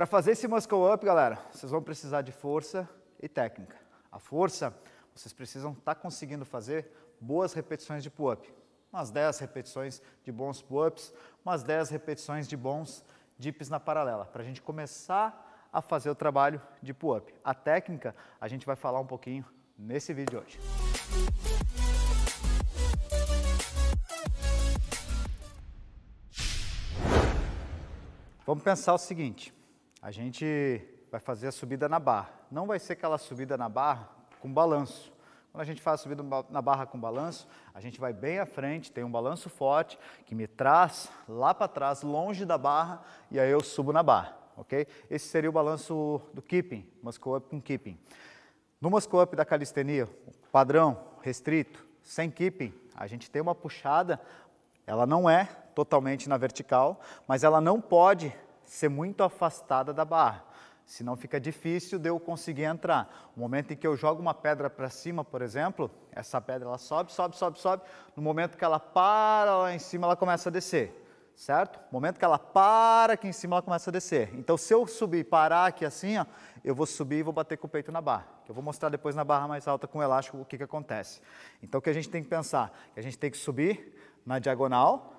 Para fazer esse muscle up, galera, vocês vão precisar de força e técnica. A força, vocês precisam estar tá conseguindo fazer boas repetições de pull-up. Umas 10 repetições de bons pull-ups, umas 10 repetições de bons dips na paralela, para a gente começar a fazer o trabalho de pull-up. A técnica a gente vai falar um pouquinho nesse vídeo de hoje. Vamos pensar o seguinte, a gente vai fazer a subida na barra. Não vai ser aquela subida na barra com balanço. Quando a gente faz a subida na barra com balanço, a gente vai bem à frente, tem um balanço forte que me traz lá para trás, longe da barra, e aí eu subo na barra, ok? Esse seria o balanço do keeping, muscle up com keeping. No muscle up da calistenia, padrão, restrito, sem keeping, a gente tem uma puxada, ela não é totalmente na vertical, mas ela não pode ser muito afastada da barra. Senão fica difícil de eu conseguir entrar. No momento em que eu jogo uma pedra para cima, por exemplo, essa pedra ela sobe, sobe, sobe, sobe. No momento que ela para lá em cima, ela começa a descer certo? No momento que ela para aqui em cima, ela começa a descer. Então, se eu subir e parar aqui assim, ó, eu vou subir e vou bater com o peito na barra. Eu vou mostrar depois na barra mais alta com o elástico o que, que acontece. Então, o que a gente tem que pensar? a gente tem que subir na diagonal,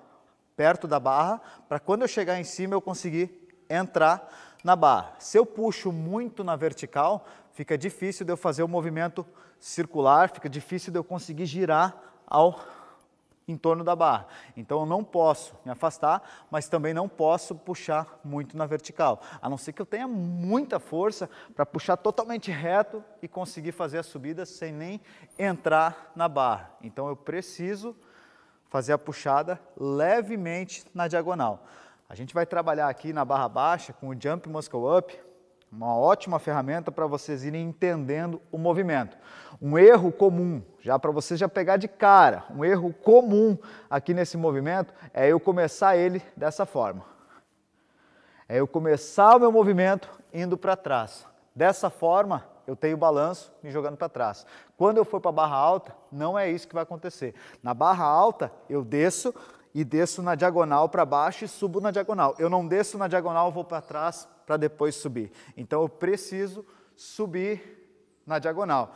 perto da barra, para quando eu chegar em cima eu conseguir entrar na barra. Se eu puxo muito na vertical, fica difícil de eu fazer o movimento circular, fica difícil de eu conseguir girar ao em torno da barra. Então eu não posso me afastar, mas também não posso puxar muito na vertical. A não ser que eu tenha muita força para puxar totalmente reto e conseguir fazer a subida sem nem entrar na barra. Então eu preciso fazer a puxada levemente na diagonal. A gente vai trabalhar aqui na barra baixa com o Jump Muscle Up, uma ótima ferramenta para vocês irem entendendo o movimento. Um erro comum, já para vocês já pegar de cara, um erro comum aqui nesse movimento é eu começar ele dessa forma. É eu começar o meu movimento indo para trás. Dessa forma, eu tenho balanço me jogando para trás. Quando eu for para a barra alta, não é isso que vai acontecer. Na barra alta, eu desço, e desço na diagonal para baixo e subo na diagonal. Eu não desço na diagonal, vou para trás para depois subir. Então eu preciso subir na diagonal.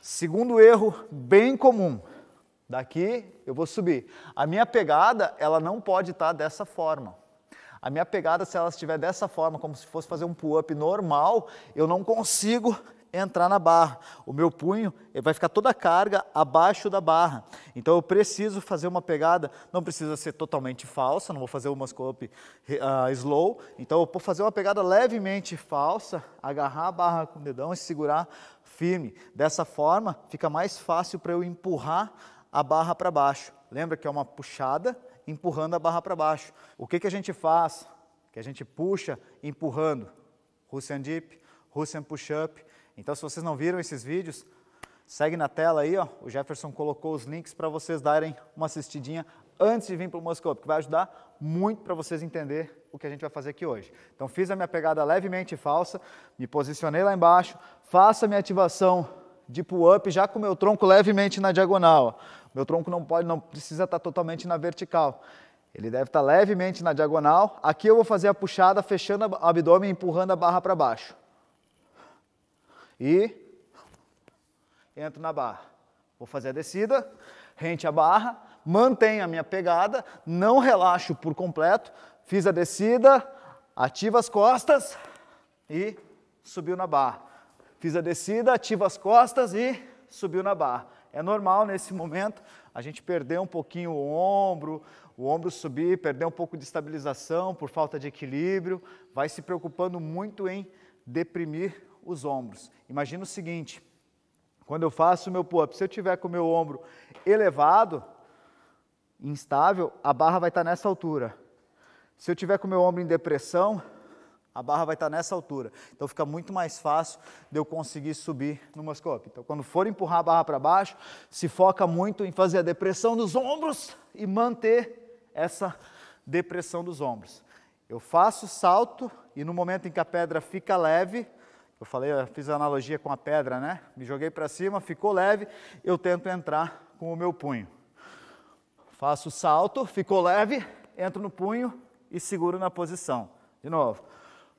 Segundo erro bem comum. Daqui eu vou subir. A minha pegada, ela não pode estar tá dessa forma. A minha pegada, se ela estiver dessa forma, como se fosse fazer um pull-up normal, eu não consigo entrar na barra. O meu punho eh, vai ficar toda a carga abaixo da barra. Então eu preciso fazer uma pegada, não precisa ser totalmente falsa, não vou fazer uma scope uh, slow. Então eu vou fazer uma pegada levemente falsa, agarrar a barra com o dedão e segurar firme. Dessa forma fica mais fácil para eu empurrar a barra para baixo. Lembra que é uma puxada empurrando a barra para baixo. O que, que a gente faz? Que a gente puxa empurrando. Russian Deep, Russian Push-Up, então, se vocês não viram esses vídeos, segue na tela aí, ó. O Jefferson colocou os links para vocês darem uma assistidinha antes de vir para o Moscou, que vai ajudar muito para vocês entender o que a gente vai fazer aqui hoje. Então, fiz a minha pegada levemente falsa, me posicionei lá embaixo, faço a minha ativação de pull-up já com o meu tronco levemente na diagonal. Meu tronco não pode, não precisa estar tá totalmente na vertical. Ele deve estar tá levemente na diagonal. Aqui eu vou fazer a puxada fechando o abdômen e empurrando a barra para baixo e entro na barra. Vou fazer a descida, rente a barra, mantenho a minha pegada, não relaxo por completo, fiz a descida, ativo as costas e subiu na barra. Fiz a descida, ativo as costas e subiu na barra. É normal nesse momento a gente perder um pouquinho o ombro, o ombro subir, perder um pouco de estabilização por falta de equilíbrio, vai se preocupando muito em deprimir os ombros. Imagina o seguinte: quando eu faço o meu pull-up, se eu tiver com o meu ombro elevado, instável, a barra vai estar tá nessa altura. Se eu tiver com o meu ombro em depressão, a barra vai estar tá nessa altura. Então fica muito mais fácil de eu conseguir subir no muscup. Então quando for empurrar a barra para baixo, se foca muito em fazer a depressão dos ombros e manter essa depressão dos ombros. Eu faço o salto e no momento em que a pedra fica leve, eu falei, eu fiz a analogia com a pedra, né? Me joguei para cima, ficou leve, eu tento entrar com o meu punho. Faço o salto, ficou leve, entro no punho e seguro na posição. De novo.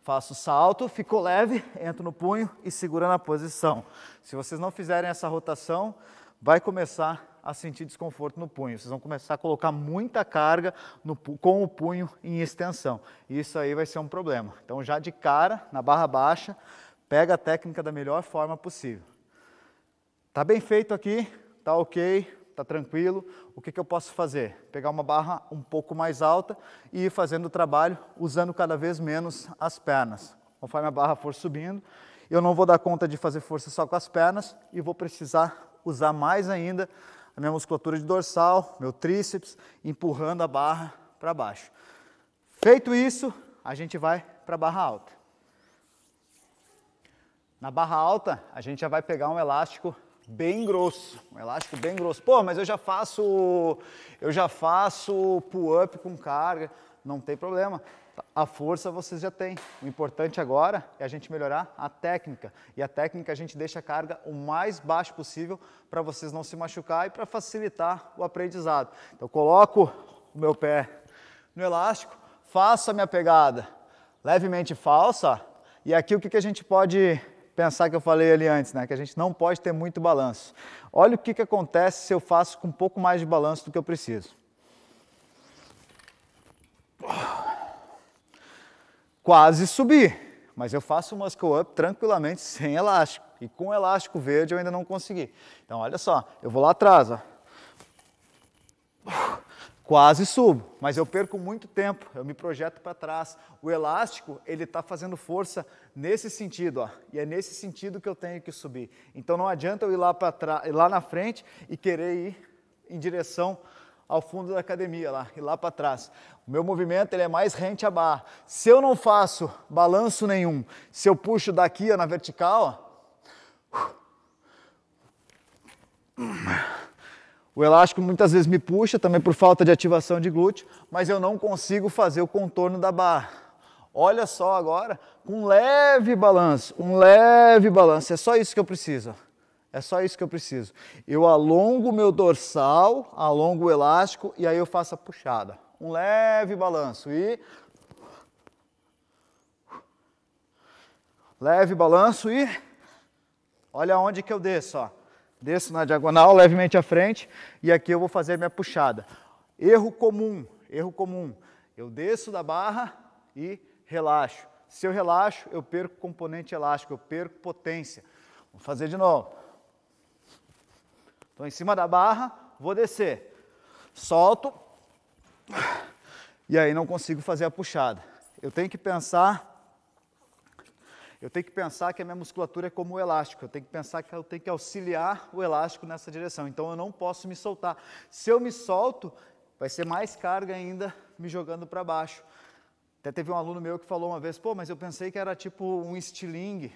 Faço o salto, ficou leve, entro no punho e seguro na posição. Se vocês não fizerem essa rotação, vai começar a sentir desconforto no punho. Vocês vão começar a colocar muita carga no, com o punho em extensão. Isso aí vai ser um problema. Então, já de cara, na barra baixa, Pega a técnica da melhor forma possível. Tá bem feito aqui, tá ok, tá tranquilo. O que, que eu posso fazer? Pegar uma barra um pouco mais alta e ir fazendo o trabalho usando cada vez menos as pernas. Conforme a barra for subindo, eu não vou dar conta de fazer força só com as pernas e vou precisar usar mais ainda a minha musculatura de dorsal, meu tríceps, empurrando a barra para baixo. Feito isso, a gente vai para a barra alta. Na barra alta, a gente já vai pegar um elástico bem grosso, um elástico bem grosso. Pô, mas eu já faço, eu já faço pull-up com carga, não tem problema. A força vocês já têm. O importante agora é a gente melhorar a técnica. E a técnica a gente deixa a carga o mais baixo possível para vocês não se machucar e para facilitar o aprendizado. Então coloco o meu pé no elástico, faço a minha pegada levemente falsa e aqui o que, que a gente pode pensar que eu falei ali antes, né? que a gente não pode ter muito balanço. Olha o que, que acontece se eu faço com um pouco mais de balanço do que eu preciso. Quase subi, mas eu faço o muscle up tranquilamente sem elástico. E com elástico verde eu ainda não consegui. Então olha só, eu vou lá atrás, ó quase subo, mas eu perco muito tempo, eu me projeto para trás. O elástico, ele está fazendo força nesse sentido, ó, e é nesse sentido que eu tenho que subir. Então não adianta eu ir lá, ir lá na frente e querer ir em direção ao fundo da academia, lá, e lá para trás. O meu movimento ele é mais rente a barra. Se eu não faço balanço nenhum, se eu puxo daqui ó, na vertical, ó, O elástico muitas vezes me puxa, também por falta de ativação de glúteo, mas eu não consigo fazer o contorno da barra. Olha só agora, com um leve balanço, um leve balanço, é só isso que eu preciso. É só isso que eu preciso. Eu alongo o meu dorsal, alongo o elástico e aí eu faço a puxada. Um leve balanço e... Leve balanço e... Olha onde que eu desço, ó desço na diagonal, levemente à frente, e aqui eu vou fazer minha puxada. Erro comum, erro comum. Eu desço da barra e relaxo. Se eu relaxo, eu perco componente elástico, eu perco potência. Vamos fazer de novo. Estou em cima da barra, vou descer. Solto. E aí não consigo fazer a puxada. Eu tenho que pensar eu tenho que pensar que a minha musculatura é como o elástico, eu tenho que pensar que eu tenho que auxiliar o elástico nessa direção, então eu não posso me soltar. Se eu me solto, vai ser mais carga ainda me jogando para baixo. Até teve um aluno meu que falou uma vez, pô, mas eu pensei que era tipo um estilingue,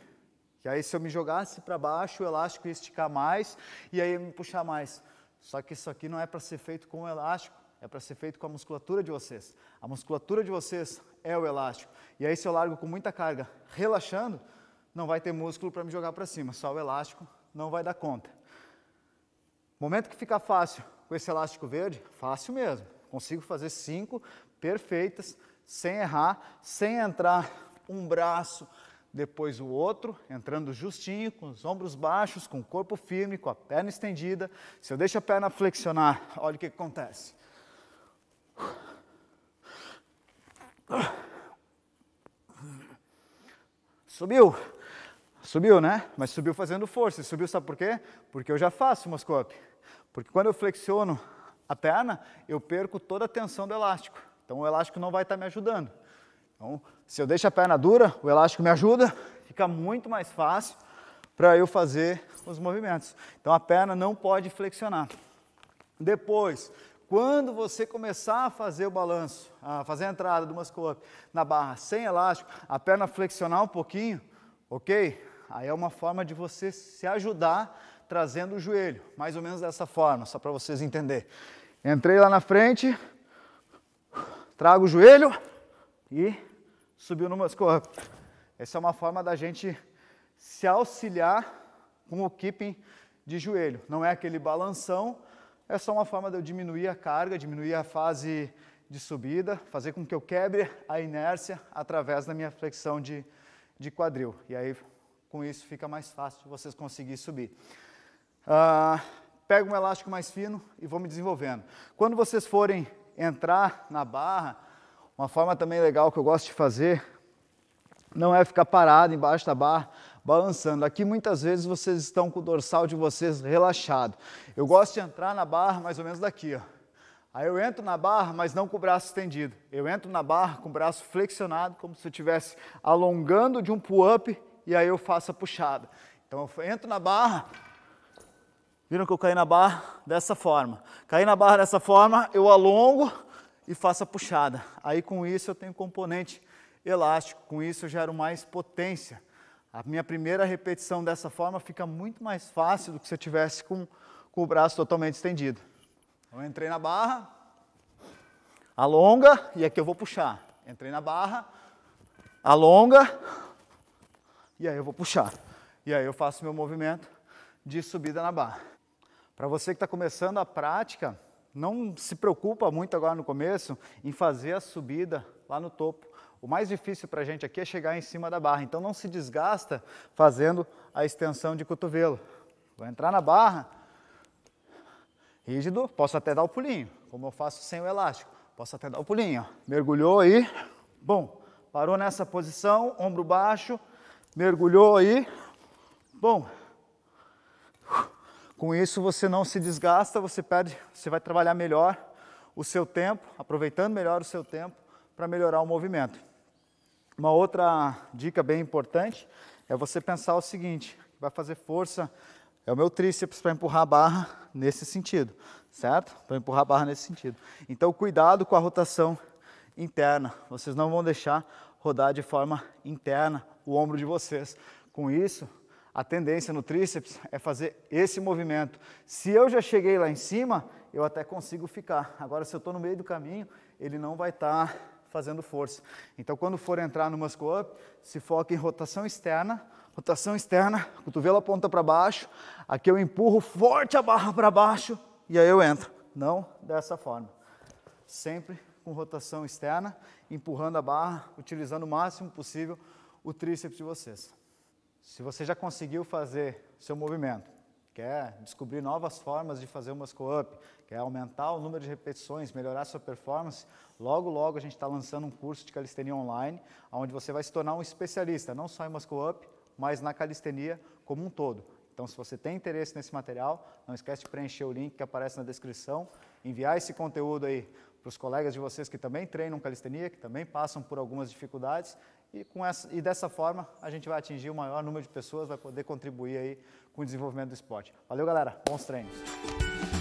que aí se eu me jogasse para baixo, o elástico ia esticar mais e aí ia me puxar mais. Só que isso aqui não é para ser feito com o elástico, é para ser feito com a musculatura de vocês. A musculatura de vocês é o elástico. E aí, se eu largo com muita carga relaxando, não vai ter músculo para me jogar para cima, só o elástico não vai dar conta. Momento que fica fácil com esse elástico verde, fácil mesmo. Consigo fazer cinco perfeitas, sem errar, sem entrar um braço, depois o outro, entrando justinho, com os ombros baixos, com o corpo firme, com a perna estendida. Se eu deixo a perna flexionar, olha o que acontece. Subiu. Subiu, né? Mas subiu fazendo força. Subiu, sabe por quê? Porque eu já faço uma squat. Porque quando eu flexiono a perna, eu perco toda a tensão do elástico. Então o elástico não vai estar me ajudando. Então, se eu deixo a perna dura, o elástico me ajuda, fica muito mais fácil para eu fazer os movimentos. Então a perna não pode flexionar. Depois, quando você começar a fazer o balanço, a fazer a entrada do muscle up na barra sem elástico, a perna flexionar um pouquinho, ok? Aí é uma forma de você se ajudar trazendo o joelho, mais ou menos dessa forma, só para vocês entenderem. Entrei lá na frente, trago o joelho e subiu no muscle up. Essa é uma forma da gente se auxiliar com o keeping de joelho. Não é aquele balanção, é só uma forma de eu diminuir a carga, diminuir a fase de subida, fazer com que eu quebre a inércia através da minha flexão de, de quadril. E aí, com isso, fica mais fácil vocês conseguirem subir. Uh, ah, pego um elástico mais fino e vou me desenvolvendo. Quando vocês forem entrar na barra, uma forma também legal que eu gosto de fazer não é ficar parado embaixo da barra, balançando. Aqui muitas vezes vocês estão com o dorsal de vocês relaxado. Eu gosto de entrar na barra mais ou menos daqui, ó. Aí eu entro na barra, mas não com o braço estendido. Eu entro na barra com o braço flexionado, como se eu estivesse alongando de um pull-up e aí eu faço a puxada. Então eu entro na barra, viram que eu caí na barra dessa forma. Caí na barra dessa forma, eu alongo e faço a puxada. Aí com isso eu tenho componente elástico, com isso eu gero mais potência. A minha primeira repetição dessa forma fica muito mais fácil do que se eu tivesse com, com o braço totalmente estendido. Então, eu entrei na barra, alonga e aqui eu vou puxar. Entrei na barra, alonga e aí eu vou puxar. E aí eu faço meu movimento de subida na barra. Para você que está começando a prática, não se preocupa muito agora no começo em fazer a subida lá no topo. O mais difícil para a gente aqui é chegar em cima da barra, então não se desgasta fazendo a extensão de cotovelo. Vou entrar na barra, rígido, posso até dar o pulinho, como eu faço sem o elástico. Posso até dar o pulinho, ó. mergulhou aí, bom, parou nessa posição, ombro baixo, mergulhou aí, bom. Com isso você não se desgasta, você perde, você vai trabalhar melhor o seu tempo, aproveitando melhor o seu tempo para melhorar o movimento. Uma outra dica bem importante é você pensar o seguinte: vai fazer força, é o meu tríceps para empurrar a barra nesse sentido, certo? Para empurrar a barra nesse sentido. Então, cuidado com a rotação interna. Vocês não vão deixar rodar de forma interna o ombro de vocês. Com isso, a tendência no tríceps é fazer esse movimento. Se eu já cheguei lá em cima, eu até consigo ficar. Agora, se eu estou no meio do caminho, ele não vai estar. Tá fazendo força. Então, quando for entrar no muscle up, se foca em rotação externa, rotação externa, cotovelo aponta para baixo, aqui eu empurro forte a barra para baixo e aí eu entro. Não dessa forma. Sempre com rotação externa, empurrando a barra, utilizando o máximo possível o tríceps de vocês. Se você já conseguiu fazer seu movimento quer descobrir novas formas de fazer o muscle up, quer aumentar o número de repetições, melhorar a sua performance, logo logo a gente está lançando um curso de calistenia online, onde você vai se tornar um especialista, não só em muscle up, mas na calistenia como um todo. Então, se você tem interesse nesse material, não esquece de preencher o link que aparece na descrição, enviar esse conteúdo aí para os colegas de vocês que também treinam calistenia, que também passam por algumas dificuldades e, com essa, e dessa forma a gente vai atingir o maior número de pessoas, vai poder contribuir aí com o desenvolvimento do esporte. Valeu, galera. Bons treinos.